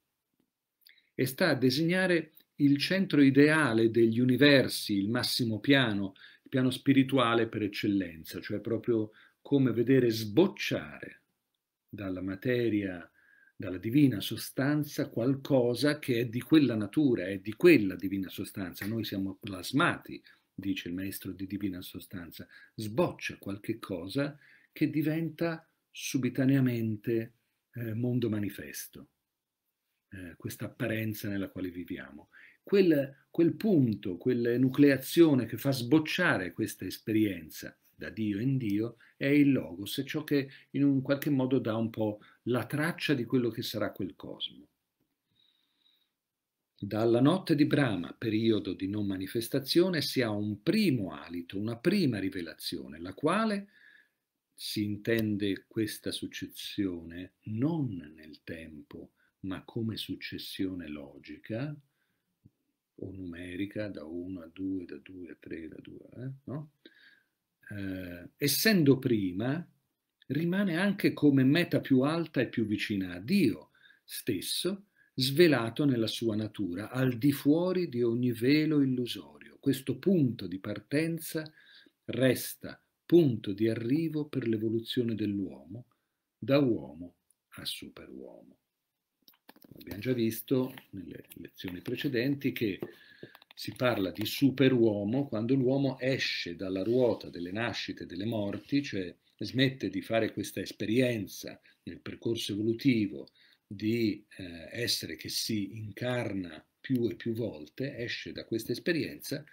e sta a designare il centro ideale degli universi, il massimo piano, il piano spirituale per eccellenza, cioè proprio come vedere sbocciare dalla materia, dalla divina sostanza, qualcosa che è di quella natura, è di quella divina sostanza. Noi siamo plasmati, dice il maestro di divina sostanza, sboccia qualche cosa che diventa subitaneamente eh, mondo manifesto, eh, questa apparenza nella quale viviamo. Quel, quel punto, quella nucleazione che fa sbocciare questa esperienza, da Dio in Dio, è il logos, è ciò che in un qualche modo dà un po' la traccia di quello che sarà quel cosmo. Dalla notte di Brahma, periodo di non manifestazione, si ha un primo alito, una prima rivelazione, la quale si intende questa successione non nel tempo, ma come successione logica o numerica da 1 a 2, da 2 a 3, da 2 a... Eh? No? eh, essendo prima, rimane anche come meta più alta e più vicina a Dio stesso, svelato nella sua natura, al di fuori di ogni velo illusorio. Questo punto di partenza resta punto di arrivo per l'evoluzione dell'uomo da uomo a superuomo. Abbiamo già visto nelle lezioni precedenti che si parla di superuomo quando l'uomo esce dalla ruota delle nascite e delle morti, cioè smette di fare questa esperienza nel percorso evolutivo di eh, essere che si incarna più e più volte, esce da questa esperienza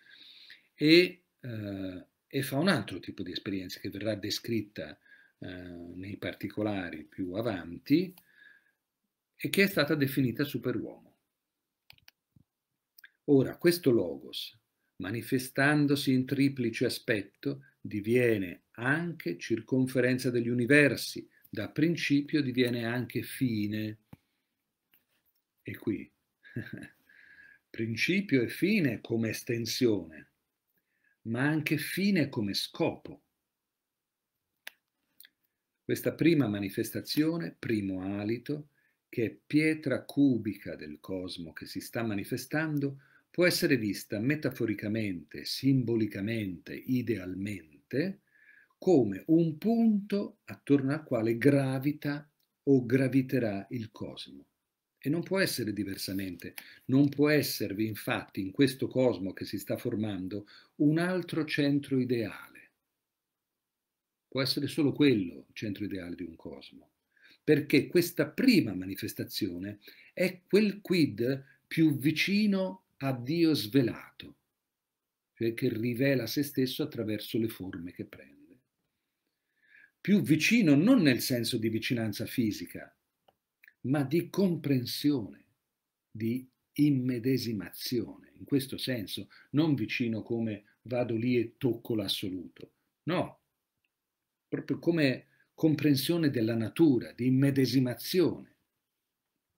e, eh, e fa un altro tipo di esperienza che verrà descritta eh, nei particolari più avanti e che è stata definita superuomo. Ora, questo logos, manifestandosi in triplice aspetto, diviene anche circonferenza degli universi, da principio diviene anche fine. E qui, [laughs] principio e fine come estensione, ma anche fine come scopo. Questa prima manifestazione, primo alito, che è pietra cubica del cosmo che si sta manifestando, può essere vista metaforicamente, simbolicamente, idealmente, come un punto attorno al quale gravita o graviterà il cosmo. E non può essere diversamente, non può esservi infatti in questo cosmo che si sta formando un altro centro ideale. Può essere solo quello il centro ideale di un cosmo, perché questa prima manifestazione è quel quid più vicino a Dio svelato, cioè che rivela se stesso attraverso le forme che prende. Più vicino non nel senso di vicinanza fisica, ma di comprensione, di immedesimazione, in questo senso, non vicino come vado lì e tocco l'assoluto, no, proprio come comprensione della natura, di immedesimazione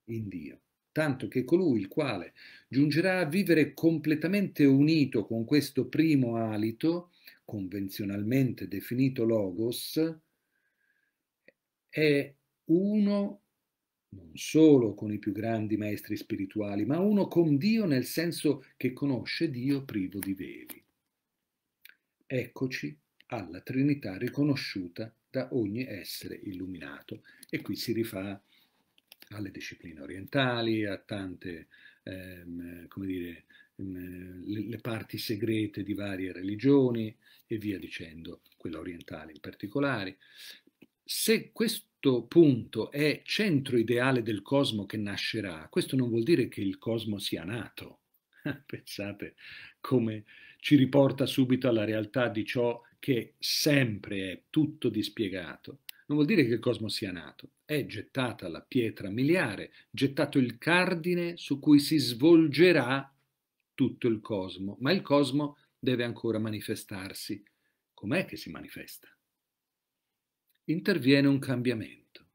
in Dio tanto che colui il quale giungerà a vivere completamente unito con questo primo alito, convenzionalmente definito logos, è uno non solo con i più grandi maestri spirituali, ma uno con Dio nel senso che conosce Dio privo di veli. Eccoci alla Trinità riconosciuta da ogni essere illuminato. E qui si rifà alle discipline orientali, a tante, ehm, come dire, ehm, le, le parti segrete di varie religioni e via dicendo, quella orientale in particolare. Se questo punto è centro ideale del cosmo che nascerà, questo non vuol dire che il cosmo sia nato. [laughs] Pensate come ci riporta subito alla realtà di ciò che sempre è tutto dispiegato non vuol dire che il cosmo sia nato, è gettata la pietra miliare, gettato il cardine su cui si svolgerà tutto il cosmo, ma il cosmo deve ancora manifestarsi. Com'è che si manifesta? Interviene un cambiamento,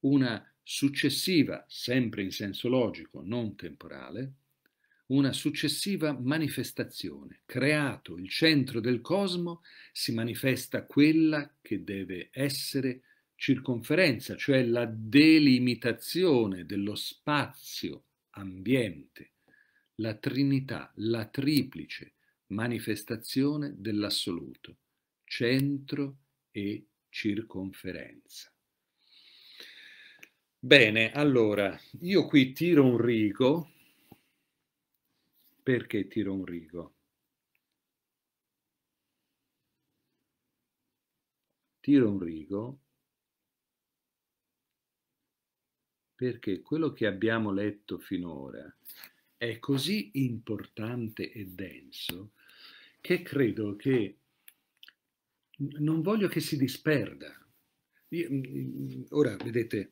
una successiva, sempre in senso logico, non temporale, una successiva manifestazione. Creato il centro del cosmo, si manifesta quella che deve essere circonferenza, cioè la delimitazione dello spazio ambiente, la trinità, la triplice manifestazione dell'assoluto, centro e circonferenza. Bene, allora, io qui tiro un rigo perché tiro un rigo. Tiro un rigo perché quello che abbiamo letto finora è così importante e denso che credo che non voglio che si disperda. Io, mm, mm, ora, vedete,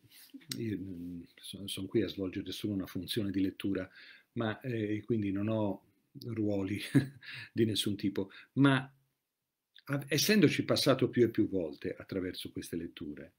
io mm, sono qui a svolgere solo una funzione di lettura, ma eh, quindi non ho ruoli [laughs] di nessun tipo, ma essendoci passato più e più volte attraverso queste letture,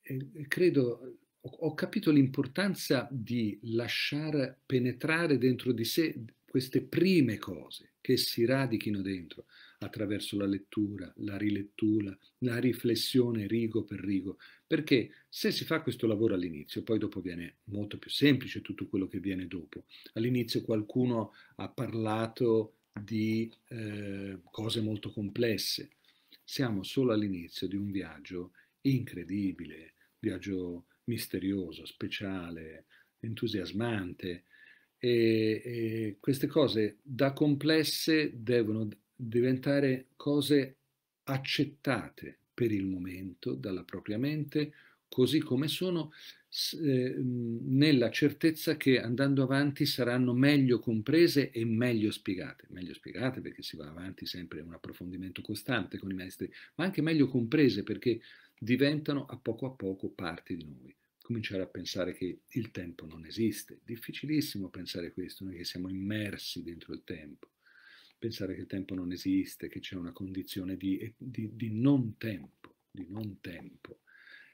eh, credo ho, ho capito l'importanza di lasciare penetrare dentro di sé queste prime cose che si radichino dentro attraverso la lettura, la rilettura, la riflessione rigo per rigo, perché se si fa questo lavoro all'inizio, poi dopo viene molto più semplice tutto quello che viene dopo. All'inizio qualcuno ha parlato di eh, cose molto complesse. Siamo solo all'inizio di un viaggio incredibile, viaggio misterioso, speciale, entusiasmante, e, e queste cose da complesse devono diventare cose accettate per il momento dalla propria mente, così come sono, eh, nella certezza che andando avanti saranno meglio comprese e meglio spiegate. Meglio spiegate perché si va avanti sempre in un approfondimento costante con i maestri, ma anche meglio comprese perché diventano a poco a poco parte di noi cominciare a pensare che il tempo non esiste. Difficilissimo pensare questo, noi che siamo immersi dentro il tempo. Pensare che il tempo non esiste, che c'è una condizione di, di, di, non tempo, di non tempo,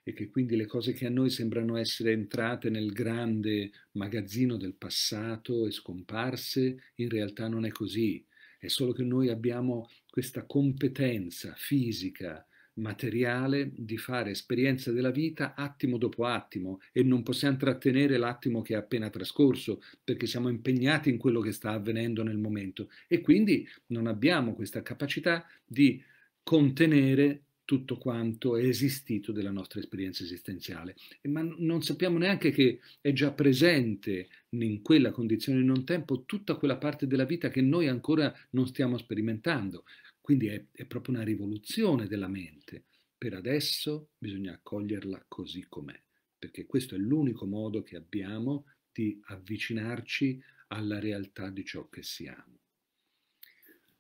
e che quindi le cose che a noi sembrano essere entrate nel grande magazzino del passato e scomparse, in realtà non è così. È solo che noi abbiamo questa competenza fisica, materiale di fare esperienza della vita attimo dopo attimo e non possiamo trattenere l'attimo che è appena trascorso perché siamo impegnati in quello che sta avvenendo nel momento e quindi non abbiamo questa capacità di contenere tutto quanto è esistito della nostra esperienza esistenziale, ma non sappiamo neanche che è già presente in quella condizione non tempo tutta quella parte della vita che noi ancora non stiamo sperimentando. Quindi è, è proprio una rivoluzione della mente. Per adesso bisogna accoglierla così com'è, perché questo è l'unico modo che abbiamo di avvicinarci alla realtà di ciò che siamo.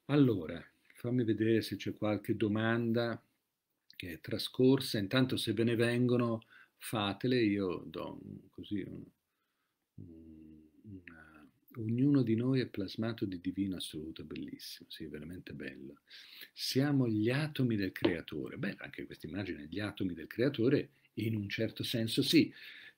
Allora, fammi vedere se c'è qualche domanda che è trascorsa. Intanto se ve ne vengono fatele, io do così una Ognuno di noi è plasmato di divino assoluto, bellissimo, sì, veramente bello. Siamo gli atomi del creatore. Beh, anche questa immagine, gli atomi del creatore, in un certo senso sì.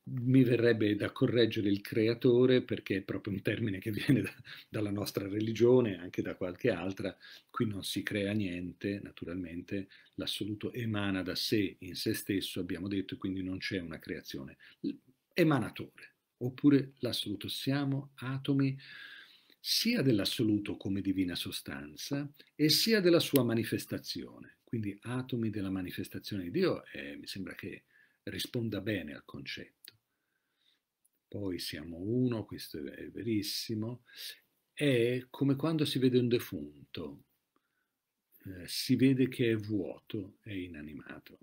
Mi verrebbe da correggere il creatore perché è proprio un termine che viene da, dalla nostra religione, anche da qualche altra. Qui non si crea niente, naturalmente l'assoluto emana da sé, in se stesso, abbiamo detto, quindi non c'è una creazione. Emanatore, oppure l'assoluto. Siamo atomi sia dell'assoluto come divina sostanza e sia della sua manifestazione, quindi atomi della manifestazione di Dio, eh, mi sembra che risponda bene al concetto. Poi siamo uno, questo è verissimo, è come quando si vede un defunto, eh, si vede che è vuoto, è inanimato,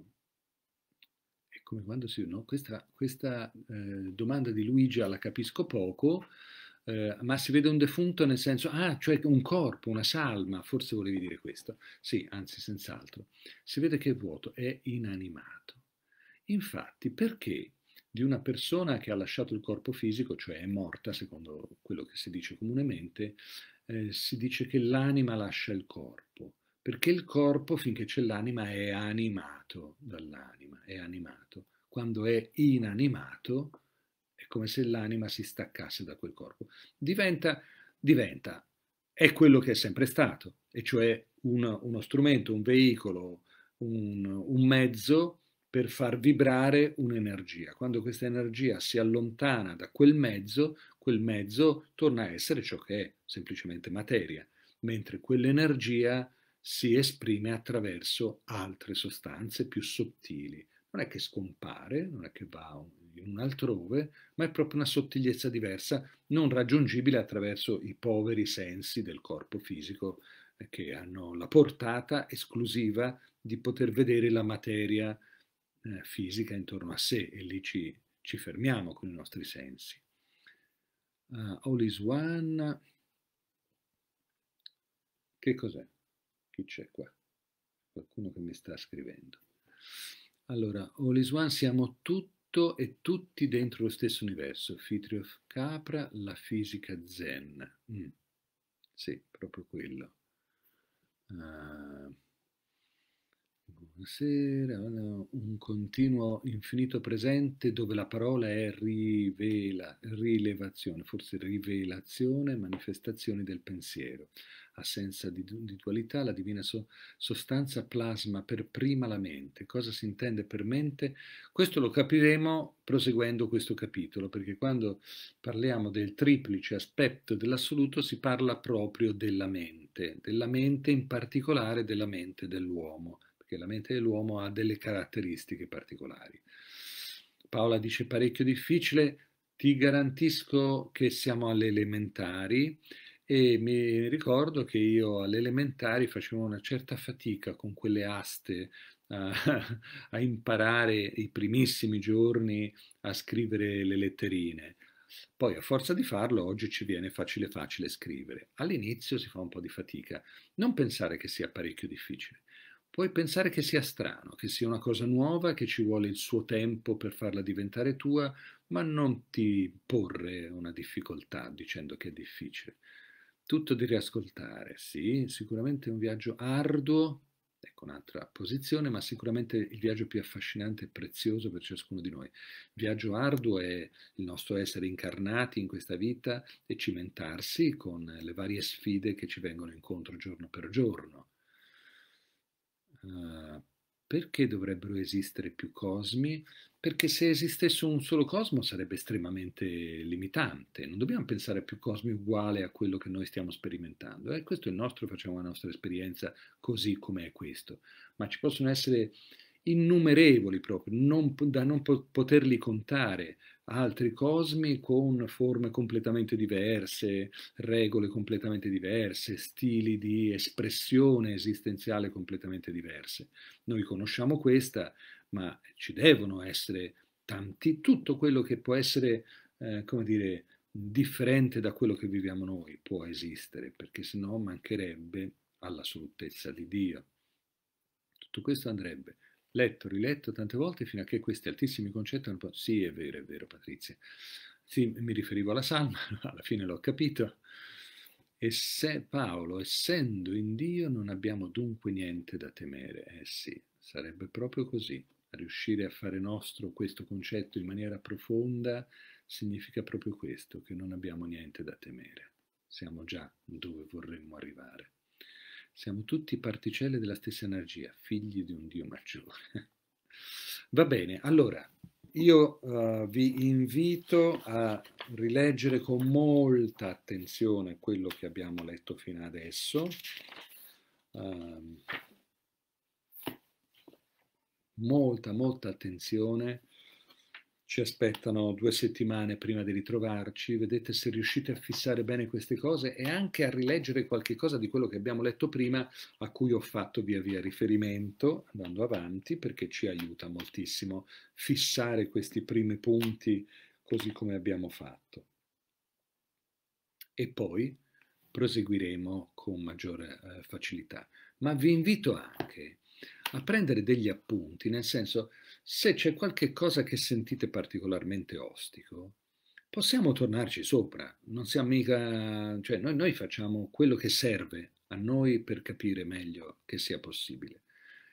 come quando si... No? Questa, questa eh, domanda di Luigia la capisco poco, eh, ma si vede un defunto nel senso, ah, cioè un corpo, una salma, forse volevi dire questo. Sì, anzi, senz'altro. Si vede che è vuoto, è inanimato. Infatti, perché di una persona che ha lasciato il corpo fisico, cioè è morta, secondo quello che si dice comunemente, eh, si dice che l'anima lascia il corpo perché il corpo, finché c'è l'anima, è animato dall'anima, è animato. Quando è inanimato, è come se l'anima si staccasse da quel corpo. Diventa, diventa, è quello che è sempre stato, e cioè un, uno strumento, un veicolo, un, un mezzo per far vibrare un'energia. Quando questa energia si allontana da quel mezzo, quel mezzo torna a essere ciò che è, semplicemente materia, mentre quell'energia si esprime attraverso altre sostanze più sottili. Non è che scompare, non è che va in un altrove, ma è proprio una sottigliezza diversa, non raggiungibile attraverso i poveri sensi del corpo fisico eh, che hanno la portata esclusiva di poter vedere la materia eh, fisica intorno a sé e lì ci, ci fermiamo con i nostri sensi. Uh, all is one. Che cos'è? Chi c'è qua? Qualcuno che mi sta scrivendo. Allora, All is One siamo tutto e tutti dentro lo stesso universo. Fitriof Capra, la fisica zen. Mm. Sì, proprio quello. Uh, buonasera, un continuo infinito presente dove la parola è rivela, rilevazione, forse rivelazione, manifestazioni del pensiero assenza di, di dualità, la divina so, sostanza plasma per prima la mente. Cosa si intende per mente? Questo lo capiremo proseguendo questo capitolo, perché quando parliamo del triplice aspetto dell'assoluto si parla proprio della mente, della mente in particolare della mente dell'uomo, perché la mente dell'uomo ha delle caratteristiche particolari. Paola dice parecchio difficile, ti garantisco che siamo alle elementari e mi ricordo che io alle elementari facevo una certa fatica con quelle aste a, [laughs] a imparare i primissimi giorni a scrivere le letterine. Poi a forza di farlo oggi ci viene facile facile scrivere. All'inizio si fa un po' di fatica. Non pensare che sia parecchio difficile. Puoi pensare che sia strano, che sia una cosa nuova, che ci vuole il suo tempo per farla diventare tua, ma non ti porre una difficoltà dicendo che è difficile tutto di riascoltare, sì, sicuramente un viaggio arduo, ecco un'altra posizione, ma sicuramente il viaggio più affascinante e prezioso per ciascuno di noi. Il viaggio arduo è il nostro essere incarnati in questa vita e cimentarsi con le varie sfide che ci vengono incontro giorno per giorno. Uh, perché dovrebbero esistere più cosmi? Perché se esistesse un solo cosmo sarebbe estremamente limitante, non dobbiamo pensare a più cosmi uguale a quello che noi stiamo sperimentando. Eh, questo è il nostro, facciamo la nostra esperienza così come è questo. Ma ci possono essere innumerevoli proprio, non, da non poterli contare, altri cosmi con forme completamente diverse, regole completamente diverse, stili di espressione esistenziale completamente diverse. Noi conosciamo questa, ma ci devono essere tanti, tutto quello che può essere, eh, come dire, differente da quello che viviamo noi può esistere, perché sennò mancherebbe all'assolutezza di Dio. Tutto questo andrebbe letto, riletto tante volte fino a che questi altissimi concetti hanno... Sì, è vero, è vero Patrizia. Sì, mi riferivo alla salma, [laughs] alla fine l'ho capito. E se Paolo, essendo in Dio, non abbiamo dunque niente da temere. Eh sì, sarebbe proprio così. Riuscire a fare nostro questo concetto in maniera profonda significa proprio questo, che non abbiamo niente da temere. Siamo già dove vorremmo arrivare. Siamo tutti particelle della stessa energia, figli di un Dio maggiore. [laughs] Va bene, allora io uh, vi invito a rileggere con molta attenzione quello che abbiamo letto fino adesso. Uh, molta, molta attenzione ci aspettano due settimane prima di ritrovarci, vedete se riuscite a fissare bene queste cose e anche a rileggere qualche cosa di quello che abbiamo letto prima, a cui ho fatto via via riferimento andando avanti, perché ci aiuta moltissimo fissare questi primi punti così come abbiamo fatto. E poi proseguiremo con maggiore eh, facilità. Ma vi invito anche a prendere degli appunti, nel senso se c'è qualche cosa che sentite particolarmente ostico, possiamo tornarci sopra. Non siamo mica. cioè, noi, noi facciamo quello che serve a noi per capire meglio che sia possibile.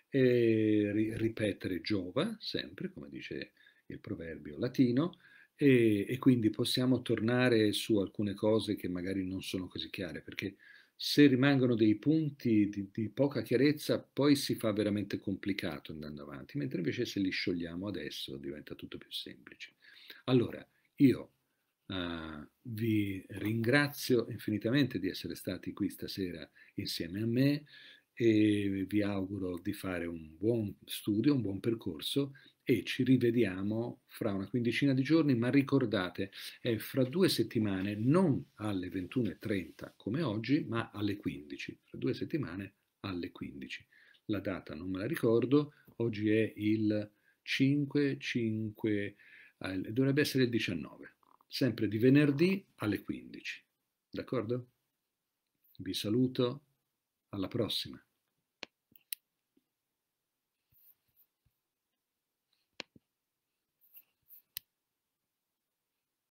E ri, ripetere giova, sempre, come dice il proverbio latino, e, e quindi possiamo tornare su alcune cose che magari non sono così chiare, perché se rimangono dei punti di, di, poca chiarezza, poi si fa veramente complicato andando avanti, mentre invece se li sciogliamo adesso diventa tutto più semplice. Allora, io uh, vi ringrazio infinitamente di essere stati qui stasera insieme a me e vi auguro di fare un buon studio, un buon percorso e ci rivediamo fra una quindicina di giorni, ma ricordate, è fra due settimane, non alle 21.30 come oggi, ma alle 15, fra due settimane alle 15. La data non me la ricordo, oggi è il 5, 5, eh, dovrebbe essere il 19, sempre di venerdì alle 15. D'accordo? Vi saluto, alla prossima.